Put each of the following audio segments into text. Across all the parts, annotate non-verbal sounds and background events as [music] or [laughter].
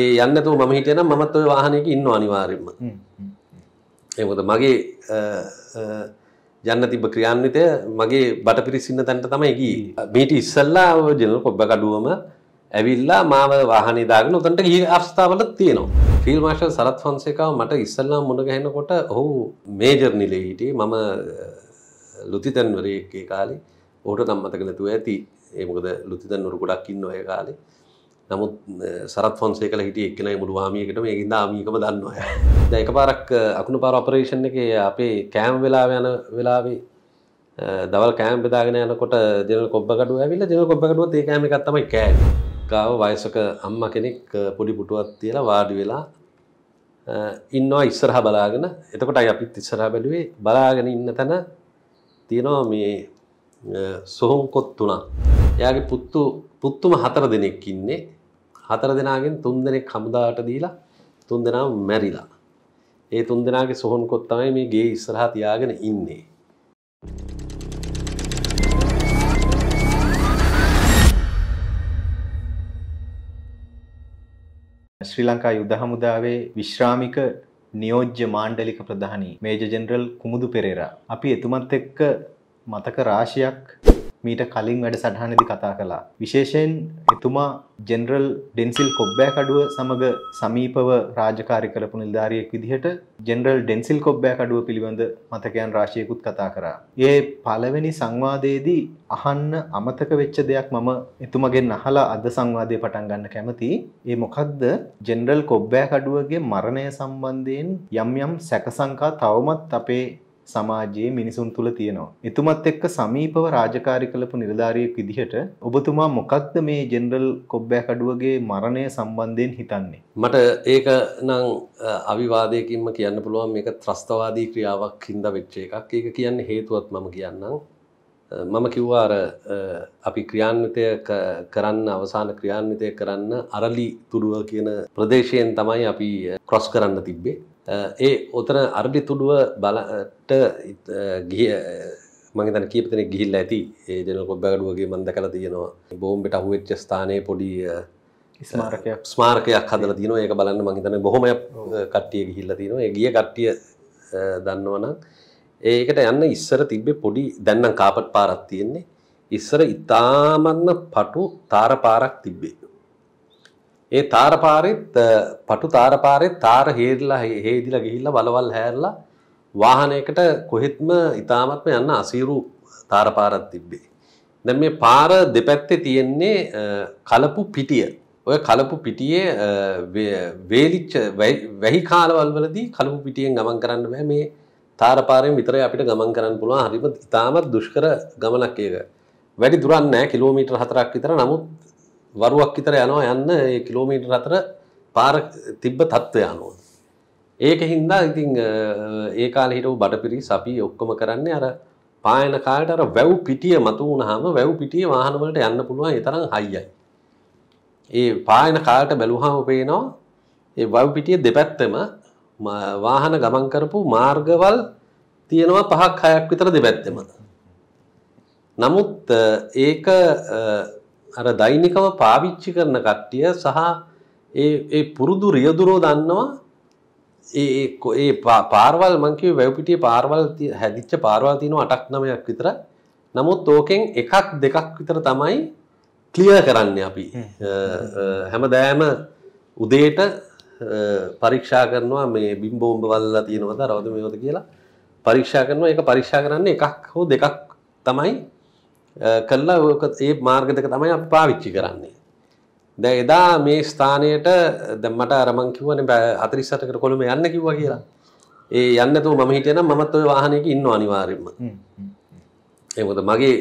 ඒ යන්නතුව මම හිටියනම් මමත් ඔය වාහනයක ඉන්න අනිවාර්යෙන්ම ඒකද මගේ යන්න තිබ ක්‍රියාන්විතය මගේ බට පිරිසින්න තැන්ට තමයි ගී මීට ඉස්සල්ලා ජනල් කොබ්බ කඩුවම ඇවිල්ලා මාව වාහනේ දාගෙන උතන්ට ගිය අවස්ථාවලත් තියෙනවා ෆිල් මාර්ෂල් සරත් ෆොන්සේකාව මට ඉස්සල්ලා මුණ ගැහෙනකොට ඔහු මේජර් නිලේ හිටියේ මම ලුතිතන්වරයේ කාලේ ඔහුට නම් මතක නැතුව ඇති ඒ මොකද ලුතිතන්වරු ගොඩක් ඉන්න ඔය කාලේ නමුත් සරත් ෆොන්සේකල හිට එක්න මුළු වාමියකට මේ ඉඳ ආමිකම දන්නවා දැක පාරක් අකුණු පාර ඔපරේෂන් එක අපේ කෑම් වෙලා යන වෙලාවේ දවල් කෑම් බෙදාගෙන යනකොට දෙන කොබ්බකඩු ඇවිල්ලා දෙන කොබ්බකඩුවත් ඒ කෑම එකක් තමයි කෑවේ. ගාව වයසක අම්මා කෙනෙක් පොඩි පුටුවක් තියලා වාඩි වෙලා ඉන්නවා ඉස්සරහා බලාගෙන. එතකොට අය අපිත් ඉස්සරහා බැලුවේ බලාගෙන ඉන්න තැන තියෙනවා මේ සොහොන් කොත් තුනක්. එයාගේ පුත්තු පුත්තුම හතර දෙනෙක් ඉන්නේ හතර දෙනාගෙන් තුන් දෙනෙක් හමුදාට දීලා තුන් දෙනා මැරිලා. ඒ තුන් දෙනාගේ සොහොන්කොත් තමයි මේ ගේ ඉස්සරහා තියාගෙන ඉන්නේ. ශ්‍රී ලංකා යුද හමුදාවේ විශ්‍රාමික නියෝජ්‍ය මාණ්ඩලික ප්‍රධානී මේජ ජෙනරල් කුමුදු පෙරේරා. අපි එතුමත් එක්ක මතක රාශියක් මීට කලින් වැඩ සටහනදි කතා කලා. විශේෂයෙන් එතුමා ජෙනරල් ඩෙන්සිල් කොබ්බෑකඩුව සමඟ සමීපව රාජකාරි කරපු නිල්ධාරියෙක් විදිහට ජෙනරල් ඩෙන්සිල් කොබ්බෑකඩුව පිළිබඳ මතකයන් රාශියකුත් කතා කරා. ඒ පළවෙනි සංවාදයේදී අහන්න අමතක වෙච්ච දෙයක් මම එතුමගෙන් අහලා අද සංවාදය පටන් ගන්න කැමති. ඒ මොකක්ද ජෙනරල් කොබ්බෑකඩුවගේ මරණය සම්බන්ධයෙන් යම් යම් සැකසංකා තවමත් අපේ සමාජයේ මිනිසුන් තුල තියෙනවා. එතුමත් එක්ක සමීපව රාජකාරී කළපු නිලධාරියෙක් විදිහට ඔබතුමා මොකක්ද මේ ජෙනරල් කොබ්බෑකඩුවගේ මරණය සම්බන්ධයෙන් හිතන්නේ? මට ඒක නම් අවිවාදයකින්ම කියන්න පුළුවන් මේක ත්‍රස්තවාදී ක්‍රියාවක් හින්දා වෙච්ච එකක්. ඒක කියන්නේ හේතුවත් මම කියන්නම්. මම කිව්වා අර අපි ක්‍රියාන්විතය කරන්න අවසාන ක්‍රියාන්විතය කරන්න අරලි තුඩුව කියන ප්‍රදේශයෙන් තමයි අපි ක්‍රොස් කරන්න තිබ්බේ ඒ ඔතන අරලි තුඩුව බලට ගිය මගේතන කීපතන ගිහිල් ඇති ඒ ජන කොබ්බැඩුවගේ මන්ද කළ තියෙනවා බෝම්බට අහුවෙච්ච ස්ථානය පොඩි ස්මාර්කයක් හදල තින ඒක බලන්න මහිතන බොහොම කට්ටිය ගිහිල්ල තිනවා ගිය කට්ටිය දන්නවනම් ඒකට යන්න ඉස්සර තිබ්බේ පොඩි දැන්නම් කාපට් පාරක් තියෙන්නේ ඉස්සර ඉතාමන්න පටු තාර පාරක් තිබ්බේ ඒ තාරපාරෙත් පටු තාරපාරෙත් තාර හේරිලා හේදිලා ගිහිල්ලා වලවල් හැරලා වාහනයකට කොහෙත්ම ඉතාමත්ම යන්න අසීරු තාරපාරක් තිබ්බේ. දැන් මේ පාර දෙපැත්තේ තියෙන්නේ කලපු පිටිය. ඔය කලපු පිටියේ වේලිච්ච වැහි කාලවල වලදී කලපු පිටියෙන් ගමන් කරන්න බෑ මේ තාරපාරයෙන් විතරයි අපිට ගමන් කරන්න පුළුවන්. හරිම ඉතාමත් දුෂ්කර ගමනක් ඒක. වැඩි දුරක් නෑ කිලෝමීටර් 4ක් විතර. නමුත් වරුවක් විතර යනවා යන්න ඒ කිලෝමීටර් අතර පාර තිබ්බ තත්ත්වය අනුව. ඒක හින්දා ඉතින් ඒ කාලේ හිටපු බඩපිරිස් අපි ඔක්කොම කරන්නේ අර පායන කාලේට අර වැව් පිටිය මතු වුණාම වැව් පිටියේ වාහන වලට යන්න පුළුවන් ඒ තරම් හයියයි. ඒ පායන කාලේට බැලුවාම පේනවා ඒ වැව් පිටියේ දෙපැත්තෙම වාහන ගමන් කරපු මාර්ගවල් තියෙනවා පහක් හයක් විතර දෙපැත්තෙම. නමුත් ඒක අර දෛනිකව පාවිච්චි කරන කට්ටිය සහ ඒ ඒ පුරුදු රියදුරෝ දන්නවා ඒ ඒ පාර්වල් මං කිව්වේ වැව්පිටියේ පාර්වල් හැදිච්ච පාර්වල් තියෙනවා 8ක් 9ක් විතර. නමුත් ඕකෙන් එකක් දෙකක් විතර තමයි ක්ලියර් කරන්නේ අපි. හැමදාම උදේට පරීක්ෂා කරනවා මේ බිම්බෝම්බ වල්ලා තියෙනවද රවද මේවද කියලා පරීක්ෂා කරනවා ඒක පරීක්ෂා කරන්නේ එකක් හෝ දෙකක් තමයි කළා ඔක ඒ මාර්ග දෙක තමයි අපි පාවිච්චි කරන්නේ. දැන් එදා මේ ස්ථානයට දැන් මට අර මං කිව්වනේ 48කට කොළඹ යන්න කිව්වා කියලා. ඒ යන්න නැතුව මම හිටියනම් මමත් ওই වාහනයක ඉන්නවා අනිවාර්යයෙන්ම. ඒ මොකද මගේ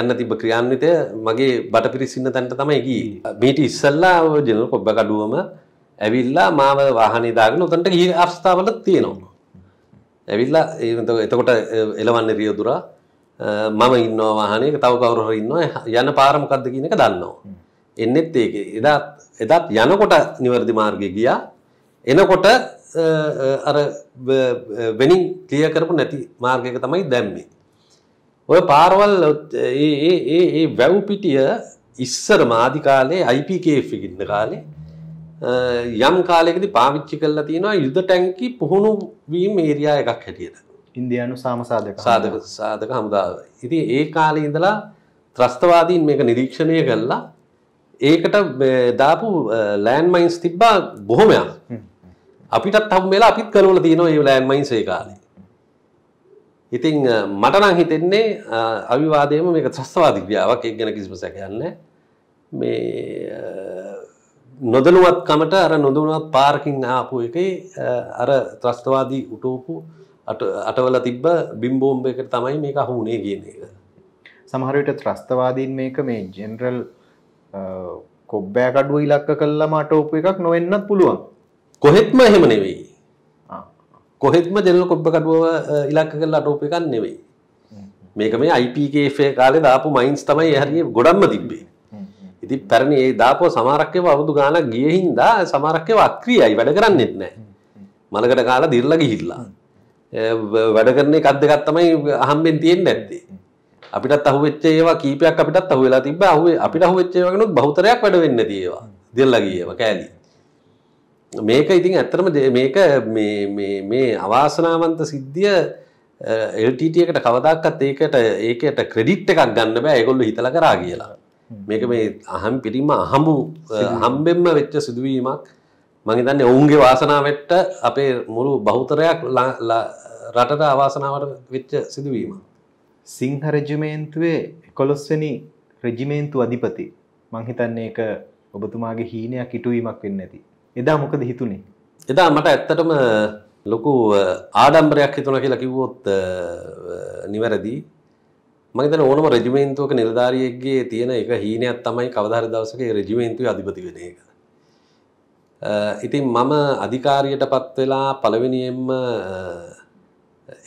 යන්න තිබ්බ ක්‍රියාන්විතය මගේ බට පිරිසින්න තැනට තමයි ගියේ. මීට ඉස්සෙල්ලා ඔය ජනල් පොබ්බ කඩුවම ඇවිල්ලා මාව වාහනේ දාගෙන උතන්ට ගිය අවස්ථාවලත් තියෙනවා. ඇවිල්ලා එතකොට එලවන්නේ රියදුරා මම ඉන්නවා වාහනයක තව කවරුහර ඉන්නවා යන පාරමකක්ද කියන එක දන්නවා. එන්නෙත් ඒක එදා එදත් යනකොට නිවැරදි මාර්ගය ගියා එනකොට අර වෙනින් ක්ලිය කරපු නැති මාර්ගයක තමයි දැම්මේ. ඔය පාරවල් ඒ වැව් පිටිය ඉස්සර මාධි කාලේ IPKF ඉන්න කාලේ යම් කාලෙකදී පාවිච්චි කරලා තියෙනවා යුද ටැංකි පුහුණු වීම ඒරියා එකක් හැටියට. ඉන්දයානු සාමසාධක සාධක සාධක හමුදාව. ඉති ඒ කාලෙ ඉඳලා ත්‍රස්තවාදීන් මේක නිරීක්ෂණය කල්ලා ඒකට දාපු ලෑන්මයින්ස් තිබ්බා බොහොමයක් අපිටත් හම් වෙලා අපිත් කරවල තියනවා ඒ ලෑන්මයින්ස් ඒ කාලේ. ඉතිං මටනං හිතෙන්නේ අවිවාදයම මේක ත්‍රස්තවාදී ක්‍රියාවක් එක් ගැන කිසිම සැකයන්න මේ නොදනුවත් කමට අර නොදනුවත් පාරකින් ආපු එකේ අර ත්‍රස්තවාදී උටෝපු අටවල තිබ්බ බිම්බෝම්බ එකට තමයි මේක හුනේ කියන එක. සමහරවිට ත්‍රස්තවාදීන් මේක මේ ජෙනරල් කොබ්බෑ කඩුව ඉලක්ක කළාම අටෝපු එකක් නොවෙන්නත් පුළුවන්. කොහෙත්ම එහෙම නෙවෙයි. කොහෙත්ම ජෙනරල් කොබ්බ කඩුව ඉලක්ක කළා අටෝපු එකක් නෙවෙයි. මේක මේ IPKF කාලේ දාපු මයින්ස් තමයි හරිය ගොඩක්ම තිබ්බේ. ඉතින් පැරණි ඒ දාපුව සමාරක්කේව අවුරුදු ගාණක් ගිය හින්දා සමාරක්කේව අක්‍රියයි වැඩ කරන්නේත් නැහැ. මලකට කාලා දිර්ලා ගිහිල්ලා. වැඩ කරන එකක් දෙකක් තමයි අහම්බෙන් තියෙන්නේ නැත්තේ. අපිටත් අහුවෙච්ච ඒවා කීපයක් අපිටත් අහුවෙලා තිබ්බා. අහුවේ අපිට අහුවෙච්ච ඒවා ගනොත් බහුතරයක් වැඩ වෙන්නේ නැති ඒවා. දෙල්ලා ගියේවා කෑලි. මේක ඉතින් ඇත්තටම මේක මේ මේ මේ අවාසනාවන්ත සිද්ධිය LTT එකට කවදාකවත් ඒකට ඒකට ක්‍රෙඩිට් එකක් ගන්න බෑ ඒගොල්ලෝ හිතලා කරා කියලා. මේක මේ අහම් පිටින්ම අහමු හම්බෙන්ම වෙච්ච සිදුවීමක්. මම හිතන්නේ ඔවුන්ගේ වාසනාවට අපේ මුළු බහුතරයක් රටට අවාසනාවට වෙච්ච සිදුවීම. සිංහ රජමේන්තුවේ එකොලොස්වනි රජිමේන්තු අධිපති මංහිතන්නේ එක ඔබතුමාගේ හීනයක් ඉටුවීමක් වෙන්න ඇති. එදා මොකද හිතුනේ. එදා මට ඇත්තටම ලොකු ආඩම්බරයක් හිතුන කියලා කිව්වොත් නිවැරදි මගේතන ඕනම රජමේන්තුවක නිලධාරියෙක්ගේ තියෙන එක හීනයක් තමයි කවධාර දවසක රජමේන්තුව අධිපති වෙන එක. ඉතින් මම අධිකාරියට පත් වෙලා පළවෙනියෙන්ම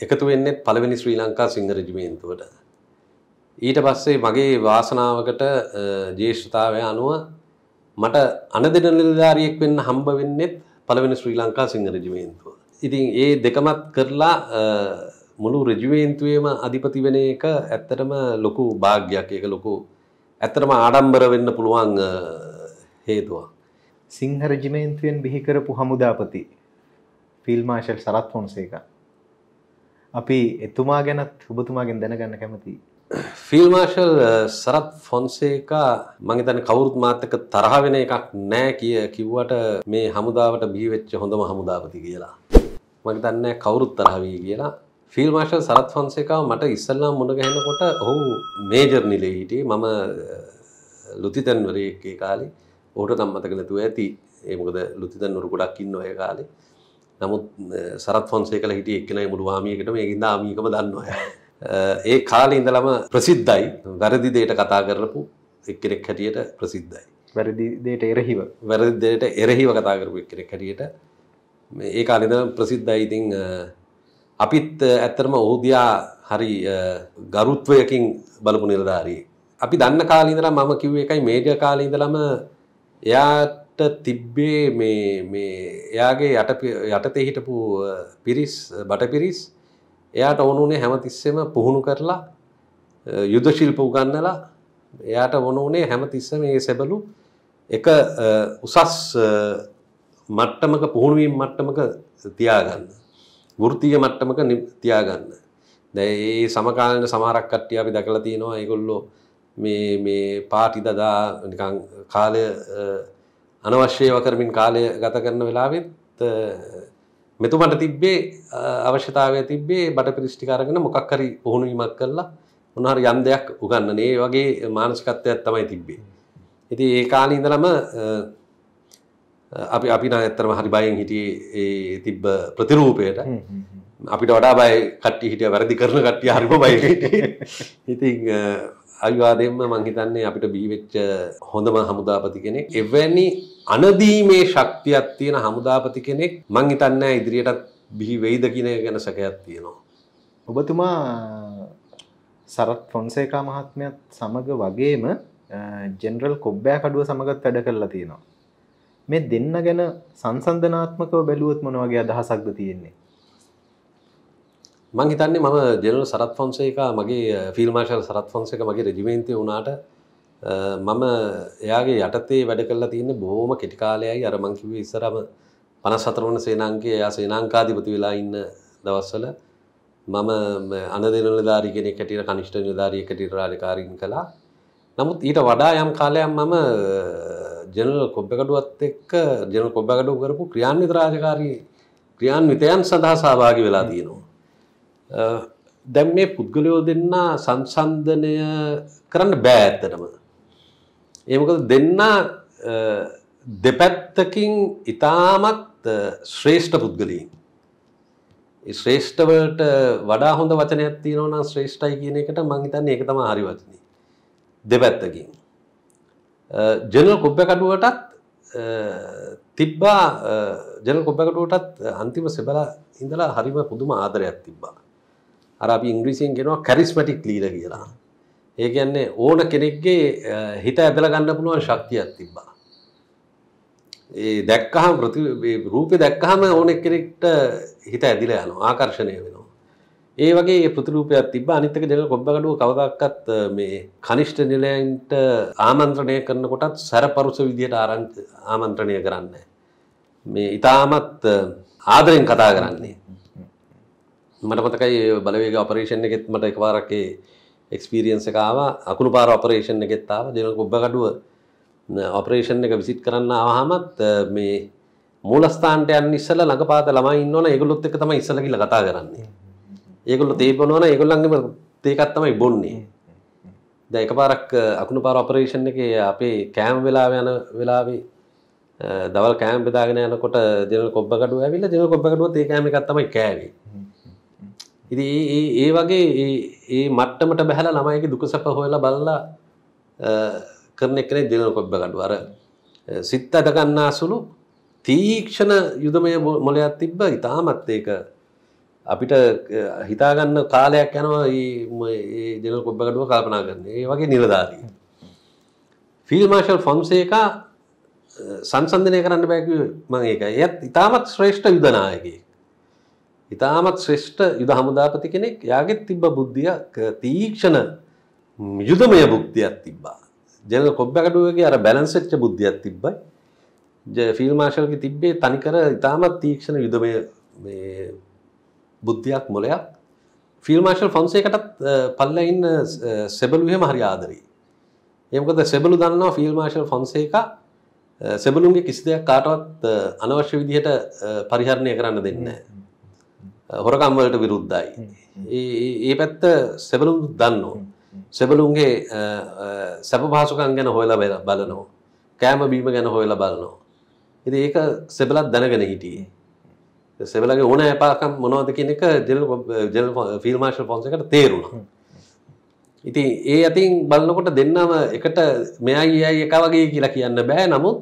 එකතු වෙන්නේ පළවෙනි ශ්‍රී ලංකා සිංහ රජිමේන්තුවට. ඊට පස්සේ මගේ වාසනාවකට ජේෂ්ඨතාවය අනුව මට අනදෙන නිලධාරියෙක් වෙන්න හම්බ වෙන්නේත් පළවෙනි ශ්‍රී ලංකා සිංහ රජිමේන්තුව. ඉතින් ඒ දෙකමත් කරලා මුළු රජුවේන්තුවේම අධිපති වෙන එක ඇත්තටම ලොකු භාග්‍යයක් ඒක ලොකු ඇත්තටම ආඩම්බර වෙන්න පුළුවන් හේතුවක්. සිංහ රජිමේන්තුවෙන් බිහිකරපු හමුදාපති ෆිල් මාශල් සරත් ෆොන්සේකා අපි එතුමා ගැනත් ඔබතුමාගෙන් දැනගන්න කැමති. ෆිල් මාර්ශල් සරත් ෆොන්සේකා මගේතන කවුරුත් මාතක තරහවෙන එකක් නෑ කිය කිව්වට මේ හමුදාවට බිහිවෙච්ච හොඳම හමුදාවති කියලා. මගේ දන්න කවුරුත් තරහවී කියලා ෆිල් මාර්ශල් සරත් ෆොන්සේකාව මට ඉස්සල්ලා මුණගැහෙනකොට ඔහු මේජර් නිලේ හිටියේ මම ලුතිතන්වරයේ uh, කාලේ ඔහුට නම් මතක නැතුව ඇති ඒ මොකද ලුතිතන්වරු ගොඩක් ඉන්න ඔය කාලේ නමුත් සරත් ෆොන්සේකල හිටිය එක්කෙනයි මුළු හාමියකට මේ ඉඳ ආමියකම දන්නවා. [laughs] ඒ කාලේ ඉඳලම ප්‍රසිද්ධයි. වැරදි දෙයට කතා කරපු එක්කෙනෙක් හැටියට ප්‍රසිද්ධයි. වැරදි දෙයට එරෙහිව. වැරදි දෙයට එරෙහිව කතා කරපු එක්කෙනෙක් හැටියට මේ ඒ කාලේ ඉඳන් ප්‍රසිද්ධයි. ඉතින් අපිත් ඇත්තටම ඔහු දිහා හරි ගරුත්වයකින් බලපු නිලධාරියෙක්. අපි දන්න කාලේ ඉඳලා මම කිව්වේ එකයි මේජර් කාලේ ඉඳලම එයාට ට තිබ්බේ මේ මේ එයාගේ යට යටතේ හිටපු පිරිස් බටපිරිස් එයාට ඕනුනේ හැමතිස්සෙම පුහුණු කරලා යුද ශිල්ප උගන්නලා එයාට ඕනුනේ හැමතිස්සම මේ සැබළු එක උසස් මට්ටමක පුහුණුවීම් මට්ටමක තියාගන්න වෘත්තීය මට්ටමක තියාගන්න දැන් ඒ සමකාලීන සමහරක් කට්ටිය අපි දැකලා තියෙනවා ඒගොල්ලෝ මේ මේ පාටි දදා නිකන් කාලය අනවශ්‍යව කරමින් කාලය ගත කරන වෙලාවෙත් මෙතුමට තිබ්බේ අවශ්‍යතාවය තිබේ බට පිරිෂ්ටිකාරගෙන මොකක්කරි පුහුණුවීමක් කරලා උනහර යන් දෙයක් උගන්න ඒ වගේ මානසිකත්වයක් තමයි තිබ්බේ. ඉති ඒ කාල ඉඳලම අපි අපි ඇත්තරම හරි බයෙන් හිටියේ තිබ්බ ප්‍රතිරූපයට අපිට වඩා බයි කට්ටි හිටිය වැරදි කරන කට්ටිය හරිම බයි ඉතිං අවිවාදයෙන්ම මංහිතන්නේ අපිට බිහිවෙච්ච හොඳම හමුදාපති කෙනෙක් එවැනි අනදීමේ ශක්තියක් තියෙන හමුදාපති කෙනෙක් මං හිතන්න ඉදිරියටත් බිහි වෙයිද කියන ගැන සැකයක් තියෙනවා. ඔබතුමා සරත් ෆොන්සේකා මහත්මයත් සමග වගේම ජෙනරල් කොබ්බෑ කඩුව සමගත් වැඩ කරලා තියෙනවා. මේ දෙන්න ගැන සංසන්ධනාත්මකව බැලුවොත් මොන වගේ අදහසක්ද තියෙන්නේ මං හිතන්නේ මම ජනල් සරත් ෆොන්සේක මගේ ෆිල්මාශල් සරත් ෆොන්සේක මගේ රජිමේන්තය වුණාට මම එයාගේ යටතේ වැඩ කරලා තියන්න බොහෝම කෙටිකාලයයි අර මංකිව ඉස්සරම පනසතරවන සේනාංකේ එයා සේනාංකාධිපති වෙලා ඉන්න දවස්වල මම අන දෙනල දාරිගෙන කැටිර කනිෂ්ට නිධාරිය කටිර රාජකාරින් කළා නමුත් ඊට වඩා යම් කාලයක් මම ජනල් කොබ්බකඩුවත් එක්ක ජනල් කොබ්බකඩු කරපු ක්‍රියාන්විත රාජකාරී ක්‍රියාන්විතයන් සඳහා සභාගි වෙලා තියෙනවා දැම් මේ පුද්ගලයෝ දෙන්න සංසන්ධනය කරන්න බෑ ඇත්තටම. ඒමකද දෙන්න දෙපැත්තකින් ඉතාමත් ශ්‍රේෂ්ඨ පුද්ගලී. ශ්‍රේෂ්ඨවට වඩා හොඳ වචන ඇත්තිනවන ශ්‍රේෂ්ඨයි කියන එකට මංහිතන්න ඒක තම හරි වචන දෙපැත්තකින්. ජනල් කොබ්බකඩුවටත් තිබ්බා ජනල් කොබ්බකටුවටත් අන්තිම සෙබල ඉඳලා හරිම පුදුම ආදරයක් තිබ්බා. අර අපි ඉංග්‍රීසියෙන් කෙනවා කැරිස්මටික් ලීඩ කියලා. ඒ කියන්නේ ඕන කෙනෙක්ගේ හිත ඇදලා ගන්න පුළුවන් ශක්තියක් තිබ්බා. ඒ දැක්කහම රූපේ දැක්කහම ඕන කෙනෙක්ට හිත ඇදිලා යනවා ආකර්ෂණය වෙනවා. ඒ වගේ ප්‍රතිරූපයක් තිබ්බ අනිත් එක ජනරල් කොබ්බගඩුව කවදාකවත් මේ කනිෂ්ඨ නිලයන්ට ආමන්ත්‍රණය කරනකොටත් සැරපරුස විදියට ආමන්ත්‍රණය කරන්නේ. මේ ඊටාමත් ආදරෙන් කතා කරන්නේ. මට මතකයි බලවේග අපරේෂණ එකෙත් මට එකවාරකේ එක්ස්පීරියන්ස එකකාව අකුණු පාර ඔපරේෂණ එකෙත්තාව දෙන ගොබ්බකඩුව ඔපරේෂණ එක විසිට් කරන්න අවහමත් මේ මූලස්ථාන්ටයන් ඉස්සල ලඟපාත ළමයි ඉන්නවන ඒගොලොත් එක තම ඉස්සල කියල කතා කරන්නේ ඒගොල්ල තේපනවන ඒගොල්ලන්ගම තේකත්තමයි බොන්නේ ද එක පාරක් අකුණු පාර ඔපරේෂණ එක අපේ කෑම් වෙලා යන වෙලාවේ දවල් කෑම් බෙදාගෙන යනකොට දෙන කොබ්බකඩුව ඇවිල්ලා දෙන කොබ්බකඩුව ඒ කෑම එකත්තමයි කෑවේ ඉති ඒ වගේ ඒ මට්ටමට බැහල ළමයිගේ දුක සැප හොයලා බලලා කරන එකනේ දෙලන කොබ්බ ගඩු අර සිත් අටගන්නා සුළු තීක්ෂණ යුදමය මොලයක් තිබ්බ ඉතාමත් ඒක අපිට හිතාගන්න කාලයක් යනවා ජනල් කොබ්බ ගඩුව කල්පනා කරන්න ඒ වගේ නිලධාරී. ෆිල් මාශල් ෆොන්සේකා සංසන්ධනය කරන්න බැක මං ඒක එයත් ඉතාමත් ශ්‍රේෂ්ඨ යුදනායගේ ඉතාමත් ශ්‍රේෂ්ඨ යුද හමුදාපති කෙනෙක් යාගෙත් තිබ්බ බුද්ධියක් තීක්ෂණ යුදමය බුද්ධියක් තිබ්බා. ජනල් කොබ්බැකඩුවගේ අර බැලන්ස් වෙච්ච බුද්ධියක් තිබ්බයි. ෆීල් මාෂල්ගේ තිබ්බේ තනිකර ඉතාමත් තීක්ෂණ යුදමය මේ බුද්ධියක් මොලයක්. ෆිල් මාර්ෂල් ෆොන්සේකටත් පල්ල ඉන්න සෙබලු එහෙම හරි ආදරේ. ඒමකද සෙබලු දන්නවා ෆිල් මාර්ෂල් ෆොන්සේක සෙබලුන්ගේ කිසි දෙයක් කාටවත් අනවශ්‍ය විදිහට පරිහරණය කරන්න දෙන්නේ. හොරකම්වලට විරුද්ධයි. ඒ පැත්ත සෙබලුම් දන්නෝ. සෙබලුන්ගේ සැපපාසුකන් ගැන හොයලා වෙලා බලනෝ. කෑම බීම ගැන හොයලා බලනෝ. ඉති ඒක සෙබලත් දැනගෙන හිටියේ. සෙබලගේ ඕන ඇපාකම් මොනවද කියන එක ජෙල් ජෙල් ෆිල්මාශල් පොන්සකට තේරුණා. ඉතින් ඒ ඇතින් බලන්නකොට දෙන්නම එකට මෙයයි අයි එක වගේ කියලා කියන්න බෑ නමුත්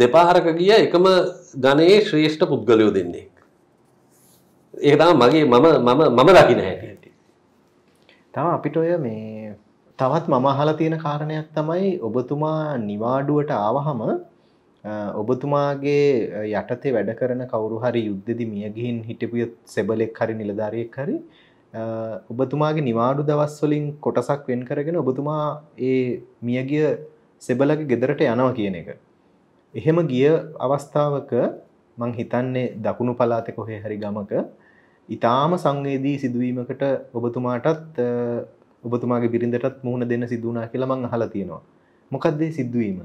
දෙපාහරක ගිය එකම ගණයේ ශ්‍රේෂ්ඨ පුද්ගලයෝ දෙන්නේ. ඒ තම මගේ මම මම මම දකින හැට තම අපිට ඔය මේ තවත් මම අහලා තියෙන කාරණයක් තමයි ඔබතුමා නිවාඩුවට ආවහම ඔබතුමාගේ යටතේ වැඩ කරන කවුරු හරි යුද්ධදි මියගින් හිටපු සෙබලෙක් හරි නිලධාරියෙක් හරි ඔබතුමාගේ නිවාඩු දවස් වලින් කොටසක් වෙන් කරගෙන ඔබතුමා ඒ මියගිය සෙබලගේ ගෙදරට යනවා කියන එක. එහෙම ගිය අවස්ථාවක මං හිතන්නේ දකුණු පළාතේ කොහේ හරි ගමක ඉතාම සංවේදී සිදුවීමකට ඔබතුමාටත් ඔබතුමාගේ බිරිඳටත් මුහුණ දෙන්න සිදුවනා කියලමං අහලා තියෙනවා. මොකක්දේ සිද්දුවීම.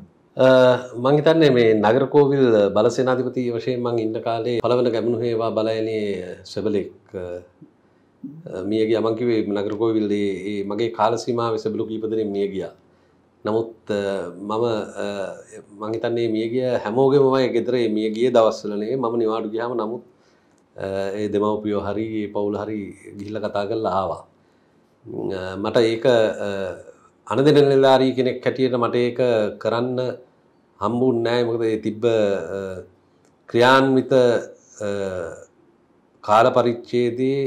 මංහිතන්නේ මේ නගරකෝවිල් බලසේනාධිපති වශයෙන් මං ඉන්න කාලේ පළවන ගැමුණු හේවා බලයනයේ සැබලෙක් මියගේ අමංකිවේ නගරකෝවිල්ලේ ඒ මගේ කාලසීමාව සැබලු කීපදනින් මිය ගිය. නමුත් මම මංහිතන්නේ මියගිය හැමෝගෙමමයි ගෙදරේ මිය ගිය දවස්සලනේ මම නිවාඩු ගියාම නමුත් ඒ දෙමවපියෝ හරි පවුල් හරි ගිහිල්ල කතා කරල ආවා. මට ඒක අන දෙන නිලාරී කෙනෙක් කැටියට මට ඒක කරන්න හම්බුන් නෑ මොකද ඒ තිබ්බ ක්‍රියාන්විත කාල පරිච්චේදී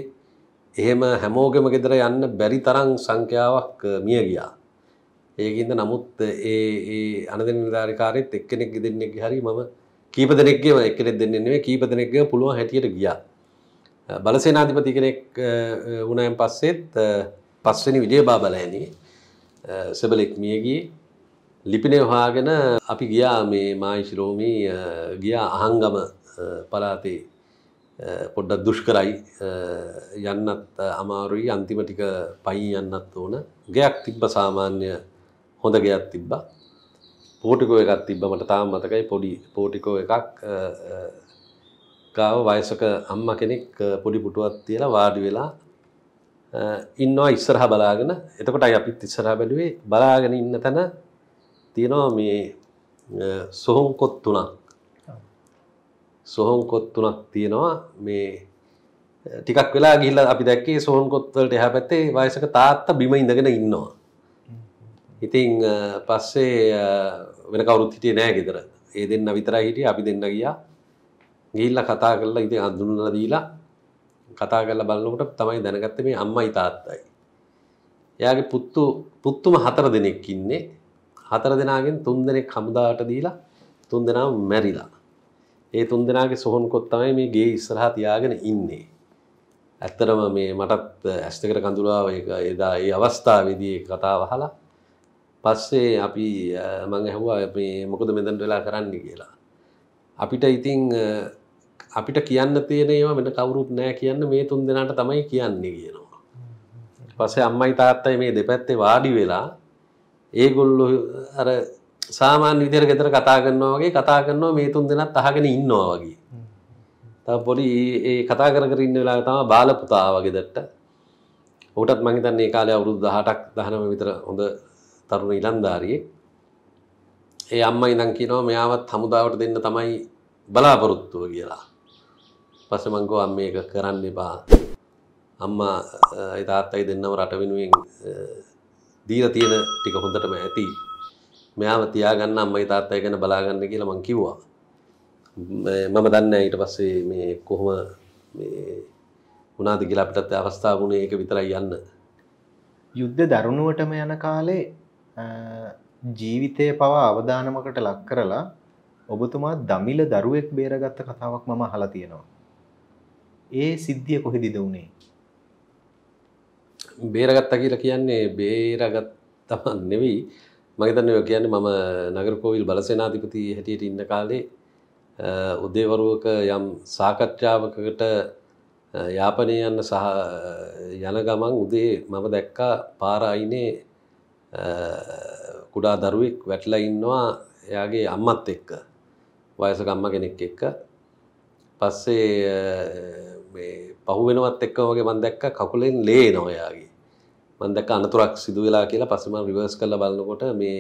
එහෙම හැමෝගෙම ගෙදර යන්න බැරි තරං සංඛ්‍යාවක් මිය ගියා. ඒකන්ද නමුත් ඒ අනදෙන නිධාරිකාරයත් එක්කෙනෙක් ගෙදෙන්නෙක් හරි මම කීප දෙනෙක්ගේම එක්කෙනෙක් දෙන්නේ නෙවෙයි කීප දෙනෙක්ගේම පුළුවන් හැටියට ගියා. බලසේනාධිපති කෙනෙක් වුණායින් පස්සෙත් පස්වෙනි විජේබා බලහැනි සෙබලෙක් මිය ගියේ. ලිපිනේ හොයාගෙන අපි ගියා මේ මායිශිරෝමි ගියා අහංගම පළාතේ පොඩ්ඩක් දුෂ්කරයි යන්නත් අමාරුයි අන්තිම ටික පයින් යන්නත් ඕන ගයක් තිබ්බ සාමාන්‍ය හොඳ ගයක් තිබ්බා පෝටිකෝ එකක් තිබ්බමට තාම මතකයි පොඩි පෝටිකෝ එකක් ගාව වයසක අම්ම කෙනෙක් පොඩි පුටුවත් තියලා වාඩි වෙලා ඉන්නවා ඉස්සරහ බලාගෙන එතකොට අපිත් ඉස්සරහ බැලුවේ බලාගෙන ඉන්න තැන තියෙනවා මේ සොහොන්කොත් තුනක් සොහොන්කොත් තුනක් තියෙනවා මේ ටිකක් වෙලා ගිල්ල අපි දැක්කේ සොහොන්කොත්වලට එහ පැත්තේ වයසක තාත්තා බිම ඉඳගෙන ඉන්නවා ඉතිං පස්සේ වෙන කවරුත් හිටිය නෑ ගෙදර ඒ දෙන්න විතර හිටිය අපි දෙන්න ගියා ගිල්ල කතා කරලා ඉති හඳුන්න දීලා කතා කරල බලන්නකට තමයි දැනගත්ත මේ අම්මයි තාත්තයි එයාගේ පුත්තු පුත්තුම හතර දෙනෙක් ඉන්නේ හතර දෙනාගෙන් තුන් දෙනෙක් හමුදාට දීලා තුන් දෙනා මැරිලා ඒ තුන් දෙනාගේ සොහොන් කොත්තමයි මේ ගේ ඉස්සරහා තියාගෙන ඉන්නේ ඇත්තරම මේ මටත් ඇස්තකට කඳුලාව එදා ඒ අවස්ථාවේදී කතාව හලා පස්සේ අපි මං ඇහුවා මේ මොකද මෙදැන්ට වෙලා කරන්න කියලා. අපිට ඉතිං අපිට කියන්න තියෙන ඒවා මෙට කවුරුත් නෑ කියන්න මේ තුන් දෙනාට තමයි කියන්නේ කියනවා. පසේ අම්මයි තාත්තයි මේ දෙපැත්තේ වාඩි වෙලා ඒගොල්ලො අර සාමාන්‍ය විදිර ගෙතර කතා කරනවා වගේ කතා කරනවා මේ තුන් දෙනත් අහගෙන ඉන්නවා වගේ. තව පොඩි ඒ කතා කර කර ඉන්න වෙලා තම බාලපුතා වගේ දට ඔටත් මහිතන්නේ කාලය අවුරුදු දහටක් දහනම විතර හොඳ තරුණ ඉලන්දාරියෙක් ඒ අම්මා ඉඳන් කියනවා මෙයාවත් හමුදාවට දෙන්න තමයි බලාපොරොත්තුව කියලා. පස්සේ මං ගෝ අම්මේ එක කරන්න එපා. අම්මා ඒ තාත්තයි දෙන්නම රට වෙනුවෙන් දීලා තියෙන ටික හොඳටම ඇති. මෙයාව තියාගන්න අම්මයි තාත්තයි ගැන බලාගන්න කියලා මං කිව්වා. මම දන්නේ ඊට පස්සේ මේ කොහොම මේ වුණාද කියලා අපිටත් අවස්ථාව වුණේ ඒක විතරයි යන්න. යුද්ධ දරුණුවටම යන කාලේ ජීවිතය පවා අවධානමකට ලක් කරලා ඔබතුමා දමිල දරුවෙක් බේරගත්ත කතාවක් මම අහලා තියෙනවා. ඒ සිද්ධිය කොහෙදිද වුනේ? බේරගත්තා කියලා කියන්නේ බේරගත්තම නෙවෙයි. මම හිතන්නේ ඔය කියන්නේ මම නගරකෝවිල් බලසේනාධිපති හැටියට ඉන්න කාලේ උදේවරුවක යම් සාකච්ඡාවකට යාපනය යන්න සහ යන ගමන් උදේ මම දැක්කා පාර අයිනේ කුඩා දරුවෙක් වැටලා ඉන්නවා එයාගේ අම්මත් එක්ක වයසක අම්ම කෙනෙක් එක්ක පස්සේ පහු වෙනවත් එක්ක වගේ මන් දැක්ක කකුලෙන් ලේ එනවා එයාගේ මන් දැක්ක අනතුරක් සිදු වෙලා කියලා පස්සේ මම රිවර්ස් කරලා බලනකොට මේ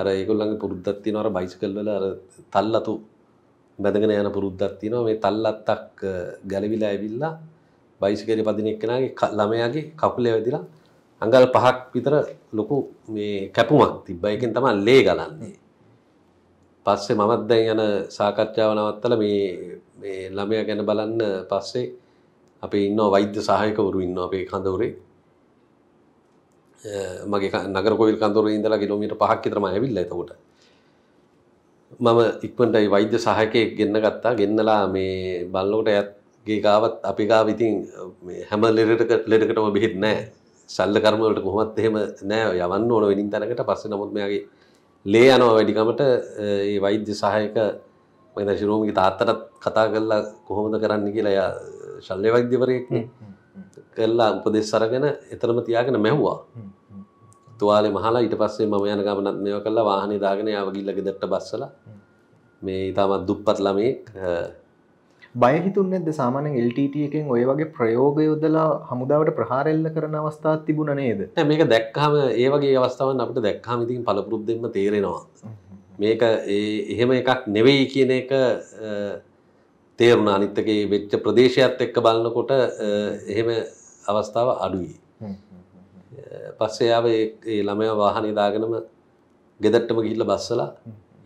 අර ඒගොල්ලන්ගේ පුරුද්දක් තියෙනවා අර බයිසිකල් වල අර තල්ලතු බැඳගෙන යන පුරුද්දක් තියෙනවා මේ තල්ලත්තක් ගැලවිලා ඇවිල්ලා බයිසිකලේ පදින එක්කෙනාගේ ළමයාගේ කකුලේ වැදිලා අඟල් පහක් විතර ලොකු මේ කැපුමක් තිබ්බ එකෙන් තමා ලේ ගලන්නේ පස්සේ මමත් දැන් යන සාකච්ඡාව නවත්තල මේ ළමය ගැන බලන්න පස්සේ අපේ ඉන්න වෛද්‍ය සහයකවරු ඉන්න අපේ කඳවරේ මගේ නගරකොයිල් කඳුර ඉඳලා කිලෝමීට පහක් විතරම ඇවිල්ලා එතකොට මම ඉක්මනටයි වෛද්‍ය සහයකයෙක් ගෙන්න ගත්තා ගෙන්නලා මේ බල්ලෝට එයාගේ ගාවත් අපි ගාව ඉතින් හැම ලෙඩකට ලෙඩකටම බෙහෙත් නැහැ ශල්ල කර්මවලට කොහොමත් එහෙම නෑ යවන්න ඕන වෙනින් තැනකට පස්සේ නමුත් මෙයාගේ ලේ යනවා වැඩිකමට ඒ වෛද්‍ය සහායක මම ශිරෝමගේ තාත්තටත් කතා කරලා කොහොමද කරන්න කියලා එයා ශල්්‍ය වෛද්‍යවරයෙක්නේ කරලා උපදෙස් අරගෙන එතරම තියාගෙන මැහුවා තුවාලේ මහලා ඊට පස්සේ මම යන ගමනත් මේව කළා වාහනේ දාගෙන යාව ගිල්ල ගෙදරට බස්සලා මේ ඊටමත් දුප්පත් ළමෙක් බයහිතුන් ඇද සාමානෙන් LTT එකෙන් ඔය වගේ ප්‍රයෝග යොදලා හමුදාවට ප්‍රහාරෙල්ල කරන අවස්ථාත් තිබුණ නේද මේක දැක්හම ඒ වගේ අවස්ථාවන් අපට දැක්හම ඉතින් පලපුරුද් දෙන්න තේරෙනවා මේක එහෙම එකක් නෙවෙයි කියන එක තේරුණ අනිත්තකේ වෙච්ච ප්‍රදේශයක්ත් එක්ක බලන්නකොට එහෙම අවස්ථාව අඩුයි. පස්සේයාව ළමය වාහනය දාගෙනම ගෙදට්ටම ගිල්ල බස්සලා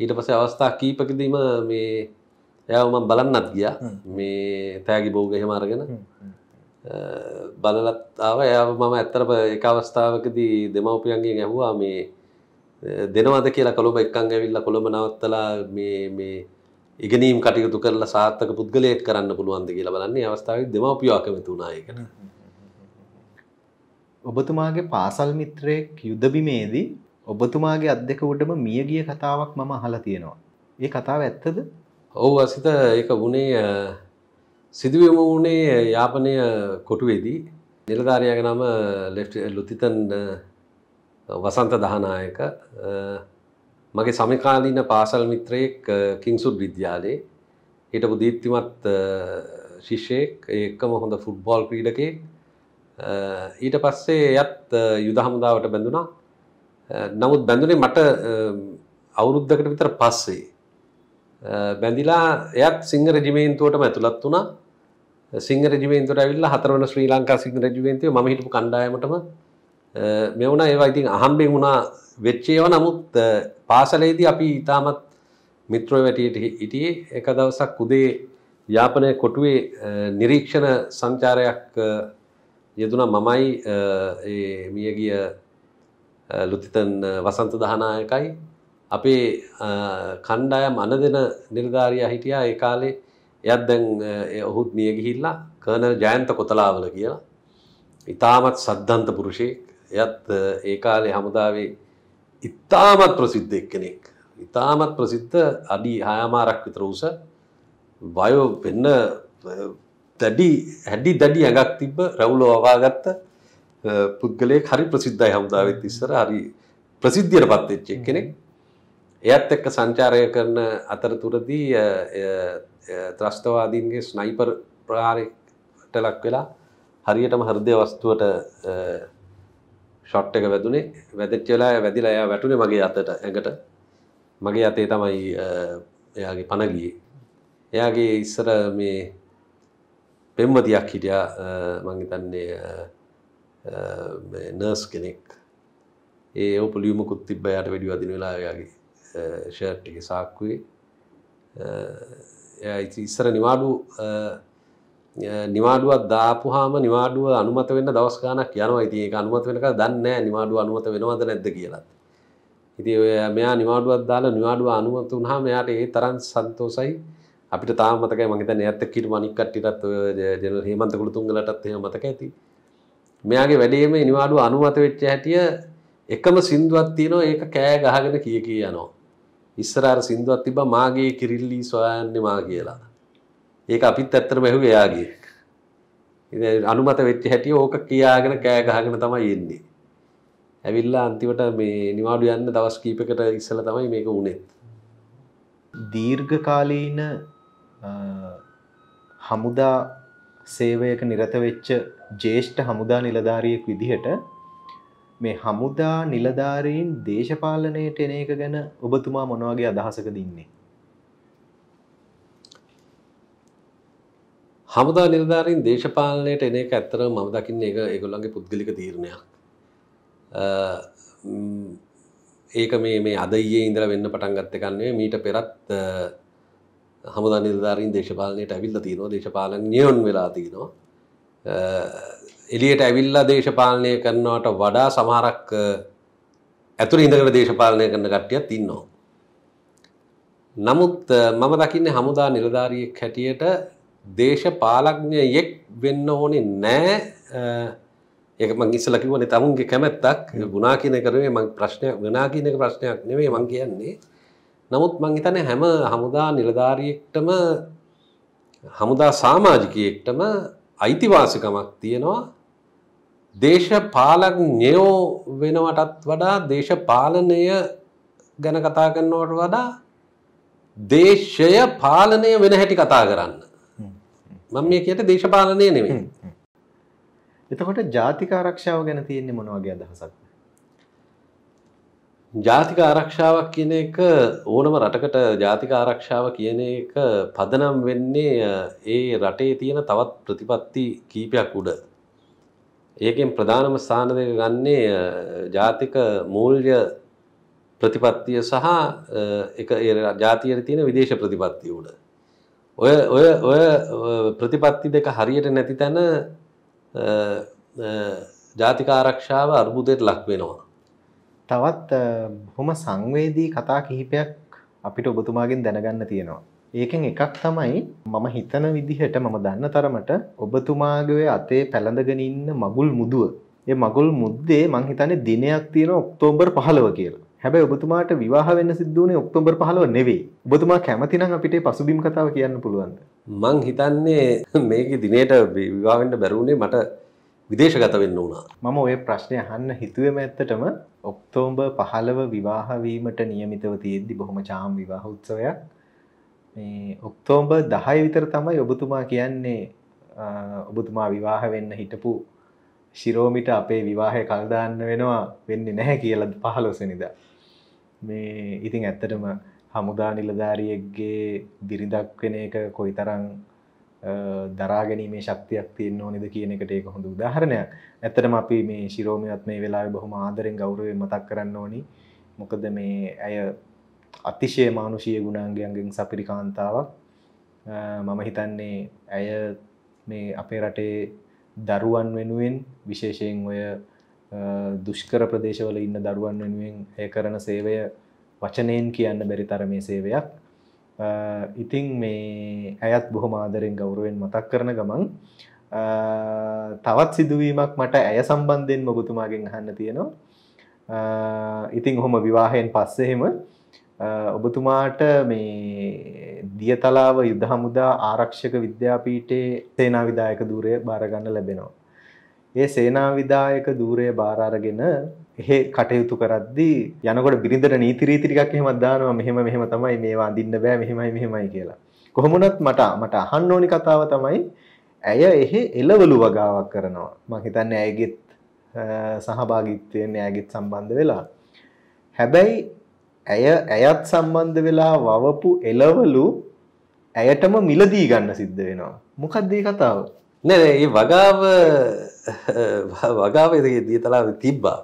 ඊට පසේ අවස්ථා කීපකදීම මේ එයාම බලන්නත් ගියා මේ තෑගි බෝග හෙමාරගෙන බලලත් ආව එයා මම ඇත්තරප එක අවස්ථාවකදී දෙමවපියන්ගේ ඇහුවා මේ දෙනවද කියලා කොළඹ එක්කං ඇවිල්ලා කොළඹ නවත්තලා මේ මේ ඉගෙනීම් කටයුතු කරලා සාර්ථක පුද්ගලයෙක් කරන්න පුළුවන්ද කියලා බලන්නේ අවස්ථාව දෙමවපියෝ අකමැති වුණා ඒකට ඔබතුමාගේ පාසල් මිත්‍රයෙක් යුදබිමේදී ඔබතුමාගේ අත් දෙක උඩම මියගිය කතාවක් මම අහලා තියෙනවා. ඒ කතාව ඇත්තද? ඔව් අසිත ඒක වුණේ සිදුවීම වුණේ යාපනය කොටුවේදී නිලධාරයාගේ නම ලුතිතන් වසන්ත දහනායක මගේ සමකාලීන පාසල් මිත්‍රයෙක් කිංසුඩ් විද්‍යාලයේ හිටපු දීප්තිමත් ශිෂ්‍යයෙක් එක්කම හොඳ ෆුට්බෝල් ක්‍රීඩකයෙක් ඊට පස්සේ එයත් යුද හමුදාවට බැඳුණා. නමුත් බැඳුනේ මට අවුරුද්දකට විතර පස්සේ. බැඳිලා එයත් සිංහ රජිමේන්තුවටම ඇතුළත් වුණා සිංහ රජිමේන්තුවට ඇවිල්ලා හතරවන ශ්‍රී ලංකා සිංහ රජිමේන්තුවේ මම හිටපු කණ්ඩායමටම මෙවුණා ඒවා ඉතින් අහම්බෙන් වුණා වෙච්ච ඒවා නමුත් පාසලේදී අපි ඊටමත් මිත්‍රෝ වැටියට හිටියේ එක දවසක් උදේ යාපනය කොටුවේ නිරීක්ෂණ සංචාරයක් යෙදුන මමයි මියගිය ලුතිතන් වසන්ත දහනායකයි අපේ කණ්ඩායම් අන දෙන නිර්ධාරයා හිටියා ඒ කාලේ එයත් දැන් ඔහුත් මිය ගිහිල්ලා කර්නල් ජයන්ත කොතලාවල කියලා ඉතාමත් සද්ධන්ත පුරුෂයෙක් එයත් ඒ කාලේ හමුදාවේ ඉතාමත් ප්‍රසිද්ධ එක්කෙනෙක් ඉතාමත් ප්‍රසිද්ධ අඩි හයමාරක් විතර උස වයෝ වෙන්න දැඩි හැඩි දැඩි ඇඟක් තිබ්බ රැවුලෝ අවාගත්ත පුද්ගලයෙක් හරි ප්‍රසිද්ධයි හමුදාවෙත් ඉස්සර හරි ප්‍රසිද්ධියට පත් වෙච්ච එක්කෙනෙක් එයත් එක්ක සංචාරය කරන අතරතුරදී ත්‍රස්තවාදීන්ගේ ස්නයිපර් ප්‍රහාරයට ලක් වෙලා හරියටම හෘදය වස්තුවට ෂොට් එක වැදුනේ වැදච්ච වෙලා වැදිලා එයා වැටුනේ මගේ අතට ඇඟට මගේ අතේ තමයි එයාගේ පණ ගියේ එයාගේ ඉස්සර මේ පෙම්වතියක් හිටියා මං හිතන්නේ නර්ස් කෙනෙක් ඒ ඔපලියුමකුත් තිබ්බ යාට වැඩි වදින වෙලා එයාගේ ෂර්ට් එක සාක්කුවේ ඉස්සර නිවාඩු නිවාඩුවක් දාපුහාම නිවාඩුව අනුමත වෙන්න දවස්කානක් යනවා ඉති ඒක අනුමත වෙනක දන්න නිවාඩුව අනුමත වෙනවද නැද්ද කියලත්. ඉති මෙයා නිවාඩුවත් දාලා නිවාඩුව අනුමත වුණහා මෙයාට ඒ තරන් සන්තෝසයි අපිට තාමතක මගත නැත්ත කිට මනික්කට්ටිටත් ජන හේමන්ත කුළුතුන්ගලටත් එය මතක ඇති. මෙයාගේ වැඩේම නිවාඩුව අනුමත වෙච්ච හැටිය එකම සිින්දුවත් තියනවා ඒක කෑ ගහගෙන කිය කිය යනවා. ඉස්සරහට සින්දුවක් තිබ්බා මාගේ කිරිල්ලි සොයන්නේ මා කියලා. ඒක අපිත් ඇත්තටම ඇහුවේ එයාගේ. ඉතින් අනුමත වෙච්ච හැටි ඕක කියාගෙන කෑ ගහගෙන තමයි එන්නේ. ඇවිල්ලා අන්තිමට මේ නිවාඩු යන්න දවස් කීපයකට ඉස්සලා තමයි මේක වුනේ. දීර්ඝ කාලීන හමුදා සේවයක නිරත වෙච්ච ජේෂ්ඨ හමුදා නිලධාරියෙක් විදිහට මේ හමුදා නිලධාරීන් දේශපාලනයට එන එක ගැන ඔබතුමා මොන වගේ අදහසකද ඉන්නේ? හමුදා නිලධාරීන් දේශපාලනයට එන එක ඇත්තටම මම දකින්නේ ඒක ඒගොල්ලන්ගේ පුද්ගලික තීරණයක්. ඒක මේ මේ අද ඊයේ ඉඳලා වෙන්න පටන් ගත්ත එකක් නෙවෙයි මීට පෙරත් හමුදා නිලධාරීන් දේශපාලනයට ඇවිල්ලා තිනවා දේශපාලන නියොන් වෙලා තිනවා. එලියට ඇවිල්ලා දේශපාලනය කරනවට වඩා සමහරක් ඇතුළ ඉඳකට දේශපාලනය කරන කට්ටියත් ඉන්නවා. නමුත් මම දකින්නේ හමුදා නිලධාරියෙක් හැටියට දේශපාලඥයෙක් වෙන්න ඕනේ නෑ ඒක මං ඉස්සලා කිව්වනේ තමුන්ගේ කැමැත්තක් ගුණා කියන එක නෙවෙයි මං ප්‍රශ්නයක් ගුණා කියන එක ප්‍රශ්නයක් නෙවෙයි මං කියන්නේ. නමුත් මං හිතන්නේ හැම හමුදා නිලධාරියෙක්ටම හමුදා සමාජිකයෙක්ටම අයිතිවාසිකමක් තියෙනවා දේශපාලඥයෝ වෙනවටත් වඩා දේශපාලනය ගැන කතා කරනවට වඩා දේශය පාලනය වෙන හැටි කතා කරන්න මම මේ කියට දේශපාලනය නෙවෙයි එතකොට ජාතික ආරක්ෂාව ගැන තියෙන්නේ මොනවගේ අදහසක්ද ජාතික ආරක්ෂාවක් කියන එක ඕනම රටකට ජාතික ආරක්ෂාව කියන එක පදනම් වෙන්නේ ඒ රටේ තියෙන තවත් ප්‍රතිපත්ති කීපයක් උඩ. ඒකෙන් ප්‍රධානම ස්ථාන දෙක ගන්නේ ජාතික මූල්‍ය ප්‍රතිපත්තිය සහ එක ජාතියට තියෙන විදේශ ප්‍රතිපත්තිය උඩ. ඔය ඔය ඔය ප්‍රතිපත්ති දෙක හරියට නැති තැන ජාතික ආරක්ෂාව අර්බුදයට ලක් වෙනවා. තවත් හොම සංවේදී කතා කිහිපයක් අපිට ඔබතුමාගෙන් දැනගන්න තියෙනවා. ඒකෙන් එකක් තමයි මම හිතන විදිහට මම දන්න තරමට ඔබතුමාගේ අතේ පැළඳගෙන ඉන්න මගුල් මුදුව. ඒ මගුල් මුද්දේ මං හිතන්නේ දිනයක් තියෙන ඔක්තෝබර් 15 කියලා. හැබැයි ඔබතුමාට විවාහ වෙන්න සිද්ධ වුණේ ඔක්තෝබර් 15 නෙවෙයි. ඔබතුමා කැමති නම් අපිට පසුබිම් කතාව කියන්න පුළුවන්ද? මං හිතන්නේ මේකේ දිනේට විවාහ වෙන්න බැරුණේ මට විදේශගත වෙන්න වුණා. මම ඔය ප්‍රශ්නය අහන්න හිතුවම ඇත්තටම ඔක්තෝම්බර් 15 විවාහ වීමට නියමිතව තියෙද්දි බොහොම චාම් විවාහ උත්සවයක්. මේ ඔක්තෝබර් 10 විතර තමයි ඔබතුමා කියන්නේ ඔබතුමා විවාහ වෙන්න හිටපු ශිරෝමිට අපේ විවාහය කල් දාන්න වෙනවා වෙන්නේ නැහැ කියලා 15 වෙනිදා. මේ ඉතින් ඇත්තටම හමුදා නිලධාරියෙක්ගේ බිරිඳක් වෙන එක කොයිතරම් දරාගැනීමේ ශක්තියක් තියන්න ඕනෙද කියන එකට ඒක හොඳ උදාහරණයක් ඇත්තටම අපි මේ ශිරෝමයත් මේ වෙලාවේ බොහොම ආදරෙන් ගෞරවයෙන් මතක් කරන්න ඕනි මොකද මේ ඇය අතිශය මානුෂීය ගුණාංගයන්ගෙන් සපිරි කාන්තාවක් මම හිතන්නේ ඇය මේ අපේ රටේ දරුවන් වෙනුවෙන් විශේෂයෙන් ඔය දුෂ්කර ප්‍රදේශවල ඉන්න දරුවන් වෙනුවෙන් ඇය කරන සේවය වචනයෙන් කියන්න බැරි තරමේ සේවයක් Uh, ඉතිං මේ ඇයත් බොහොම ආදරෙන් ගෞරුවෙන් මතක් කරන ගමන් uh, තවත් සිදුවීමක් මට ඇය සම්බන්ධයෙන් මොබතුමාගෙන් අහන්න තියෙනවා uh, ඉතිං හොම විවාහයෙන් පස්සෙහෙම ඔබතුමාට මේ දියතලාව යුද්ධ හමුදා ආරක්ෂක විද්‍යාපීටේ සේනා විදායක දූරය බාරගන්න ලැබෙනවා ඒ සේනාවිදායක ධූරය බාර අරගෙන එහෙ කටයුතු කරද්දී යනකොට බිරිඳට නීති රීති ටිකක් එහෙමත් දානවා මෙහෙම මෙහෙම තමයි මේවා අඳින්න බෑ මෙහෙමයි මෙහෙමයි කියලා. කොහොමුණත් මට මට අහන්න ඕනි කතාව තමයි ඇය එහෙ එළවලු වගාවක් කරනවා මං හිතන්නේ ඇයගෙත් සහභාගීත්වයෙන් ඇයගෙත් සම්බන්ධ වෙලා හැබැයි ඇය ඇයත් සම්බන්ධ වෙලා වවපු එළවලු ඇයටම මිලදී ගන්න සිද්ධ වෙනවා මොකක්ද මේ කතාව නෑ ඒ වගාව වගාව දියතලා තිබ්බා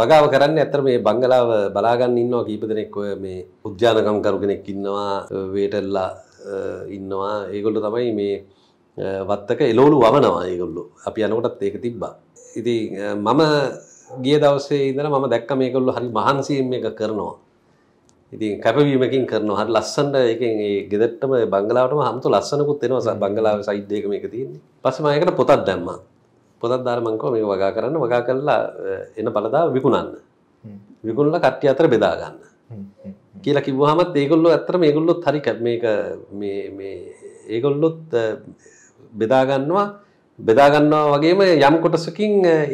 වගාව කරන්න ඇතර මේ බංගලාව බලාගන්න ඉන්නවා කීප දෙනෙක් ඔය මේ උද්‍යානකම් කරු කෙනෙක් ඉන්නවා වේටල්ලා ඉන්නවා ඒගොල්ල තමයි මේ වත්තක එලෝලු වමනවා ඒගොල්ලු අපි යනකොටත් ඒක තිබ්බා ඉති මම ගිය දවසේ ඉදන ම දැක්ක මේකොල්ලු හරි මහන්සීම් එක කරනවා ඉතින් කැපවීමකින් කරනවා හරි ලස්සන්ට ඒකෙන් ඒ ගෙදරටම බංගලාවටම හමුතු ලස්සනකුත් එනවා බංගලාව සයිඩ් එක මේක තියෙන්නේ. පස්සේ මම ඒකට පොතක් දැම්මා. පොතක් දාලා මං කිව්වා මේක වගා කරන්න වගා කරලා එන බලදා විකුණන්න. විකුණලා කට්ටිය අතර බෙදා ගන්න. කියලා කිව්වහමත් ඒගොල්ලෝ ඇත්තට මේගොල්ලොත් හරි මේක මේ මේ ඒගොල්ලොත් බෙදා ගන්නවා බෙදා ගන්නවා වගේම යම් කොටසකින්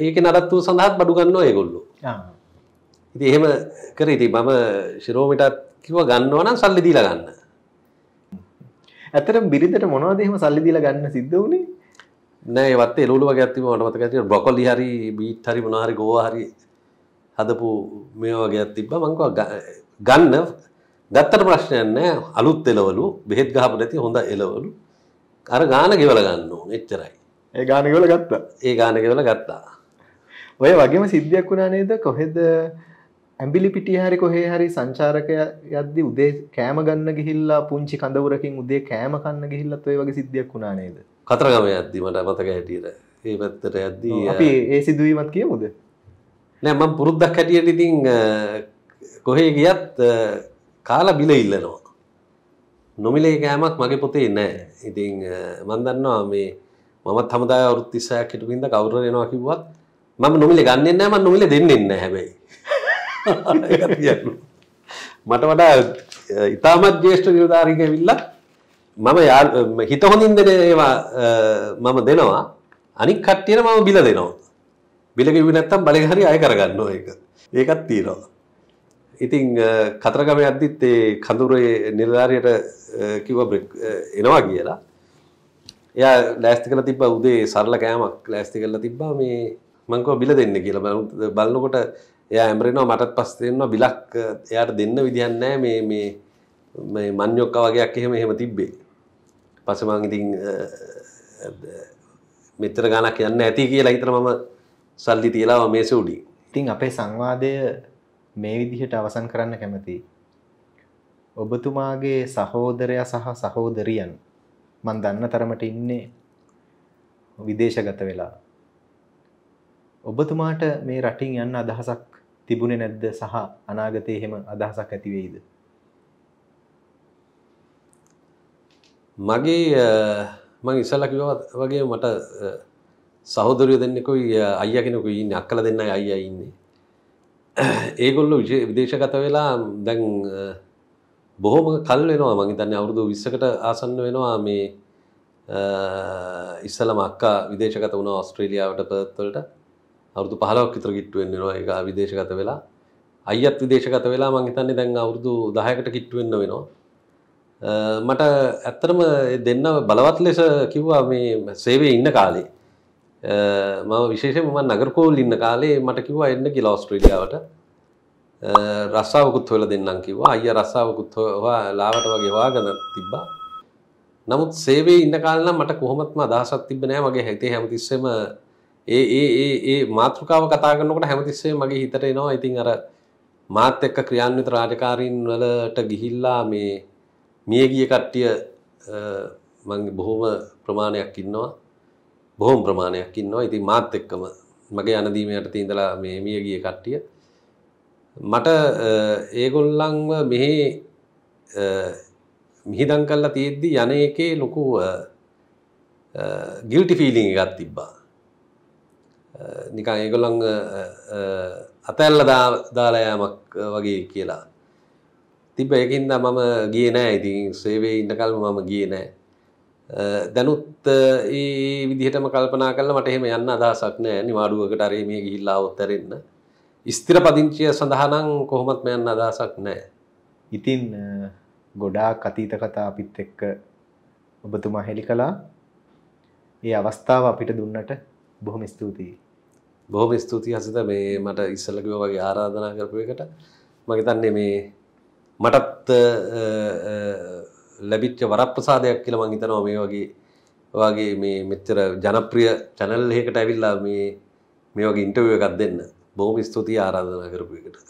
ඒක නඩත්තු සඳහාත් බඩු ගන්නවා ඒගොල්ලෝ. ආ ඉති එහෙම කර ඉති මම ශිරෝමිටත් කිව ගන්නවනම් සල්ලිදීල ගන්න ඇතර බිරිදට මොනවදෙම සල්ලිදිල ගන්න සිද්ධ වුණේ නෑ වත්තේ ලුව ගැත්තිම මටමත ඇති බොකොල් හරි බීට් හරි මනාහරි ගෝ හරි හදපු මේ වගේ තිබ්බ මංකව ගන්න ගත්තට ප්‍රශ්නයන්න අලුත් එලවලු බෙහෙත් ගහපු නැති හොඳ එලවලු අර ගාන ගෙවල ගන්න එච්චරයි ඒ ගානගවල ගත්තා ඒ ගානගවල ගත්තා ඔය වගේම සිද්ධියක් වුණා නේද කොහෙද ඇම්බිලිපිටිය හරි කොහේ හරි සංචාරකය යද්දි උදේ කෑම ගන්න ගිහිල්ලා පුංචි කඳවුරකින් උදේ කෑම කන්න ගිහිල්ලත් ඔය වගේ සිද්ධියක් වුණා නේද? කතරගම යද්දි මට මතක හැටියට. ඒ පැත්තට යද්දි අපි ඒ සිදුවීමත් කියමුද? නෑ මම පුරුද්දක් හැටියට ඉතින් කොහේ ගියත් කාලා බිල ඉල්ලනවා. නොමිලේ කෑමක් මගේ පොතේ නෑ. ඉතින් මම දන්නවා මේ මමත් හමුදාය අවුරුදු 36ක් හිටපු ඉඳ කවුරු එනවා කිව්වත් මම නොමිලේ ගන්නෙ නෑ මම නොමිලේ දෙන්නෙ නෑ හැබැයි. ඒක තියන්න. මට වඩා ඉතාමත් ජේෂ්ඨ නිලධාරික ඇවිල්ලා මම හිත හොඳින් දෙන ඒවා මම දෙනවා අනික් කට්ටියට මම බිල දෙනවා. බිල කිව්වේ නැත්තම් බලේ හරි අය කරගන්න ඕක. ඒකත් තියෙනවා. ඉතින් කතරගම යද්දිත් ඒ කඳුරේ නිලධාරියට කිව්ව එනවා කියලා. එයා ලෑස්ති කරලා තිබ්බා උදේ සරල කෑමක් ලෑස්ති කරලා තිබ්බා මේ මං කිව්වා බිල දෙන්න කියලා. බලනකොට එයා ඇම්රෙනවා මටත් පස්සේ දෙනවා බිලක් එයාට දෙන්න විදියක් නැහැ මේ මේ මේ මන්්‍යොක්ක වගේක් එහෙම එහෙම තිබ්බේ. පස්සේ මං ඉතින් මෙතර ගානක් යන්න ඇති කියලා හිතන මම සල්ලි තියලා මේසෙ උඩින්. ඉතින් අපේ සංවාදය මේ විදිහට අවසන් කරන්න කැමතියි. ඔබතුමාගේ සහෝදරයා සහ සහෝදරියන් මන් දන්න තරමට ඉන්නේ විදේශගත වෙලා. ඔබතුමාට මේ රටින් යන්න අදහසක් තිබුණේ නැද්ද සහ අනාගතයේ එහෙම අදහසක් ඇති වෙයිද? මගේ මම ඉස්සලා කිව්වා වගේ මට සහෝදරයෝ දෙන්නෙකුයි අයියා කෙනෙකුයි ඉන්නේ අක්කලා දෙන්නයි අයියා ඉන්නේ. ඒගොල්ලෝ විදේශගත වෙලා දැන් බොහොම කල් වෙනවා මං හිතන්නේ අවුරුදු 20කට ආසන්න වෙනවා මේ ඉස්සලම අක්කා විදේශගත වුණා ඕස්ට්‍රේලියාවට පර්ත් වලට. අවුදු පහලක් විතර කිට්ටුවෙන්න්නවා එක විදේශගත වෙලා අයත් විදේශගත වෙලා මංහිතන්නේ දැන් අවුරුදු දහයකට කිට්ටුවෙන්න වෙනවා මට ඇත්තරම දෙන්න බලවත් ලෙස කිව්වා මේ සේවේ ඉන්න කාලේ මම විශේෂ ම නගරකෝල් ඉන්න කාලේ මට කිව්වා එන්න කියලා ඔස්ට්‍රේලියාවට රස්සාාවකුත් හොල දෙන්නම් කිව්වා අය රස්සාාවකුත් හවා ලාවට වගේ වාගන තිබ්බා නමුත් සේවේ ඉන්න කාලනම් මට කොහොමත්ම අදහසක් තිබ නෑ මගේ හැතේ හැමතිස්සම ඒ ඒ ඒ ඒ මාතෘකාව කතා කරනකොට හැමතිස්සේ මගේ හිතට එනවා ඉතින් අර මාත් එක්ක ක්‍රියාන්විත රාජකාරීන් වලට ගිහිල්ලා මේ මිය ගිය කට්ටිය මම බොහොම ප්‍රමාණයක් ඉන්නවා බොහොම ප්‍රමාණයක් ඉන්නවා ඉතින් මාත් එක්කම මගේ අනදීම යටතේ ඉඳලා මේ මිය ගිය කට්ටිය මට ඒගොල්ලන්ව මෙහි මිහිදන් කරලා තියෙද්දි යන එකේ ලොකු ගිල්ටි ෆීලිං එකක් තිබ්බා නිකං ඒගොලං අතැල්ල දාලයමක් වගේ කියලා. තිබ එකින්ද මම ගිය නෑ ඉති සේවේ ඉන්නකල්ම මම ගිය නෑ. දැනුත් ඒ විදිහටම කල්පනා කල මට එහෙම යන්න අදහසක් නෑ නිවාඩුවකට අරේ මේ ගිහිල්ලා ඔත්තරෙන්න. ස්තිර පදිංචිය සඳහනං කොහොමත් මෙයන්න අදහසක් නෑ. ඉතින් ගොඩාක් අතීත කතා අපිත් එක්ක ඔබතුමා හෙළි කලා ඒ අවස්ථාව අපිට දුන්නට බොහොම ස්තුතියි බොහොම ස්තුති හසිත මේ මට ඉස්සලකව වගේ ආරාධනා කරපු එකට මගතන්නේ මේ මටත් ලැබිච්ච වරප්‍රසාදයක් කියලා මං හිතනවා මේ වගේ වගේ මේ මෙච්චර ජනප්‍රිය චැනල් එකකට ඇවිල්ලා මේ මේ වගේ ඉන්ටර්වියු එකක් දෙන්න. බොහොම ස්තුතියි ආරාධනා කරපු එකට.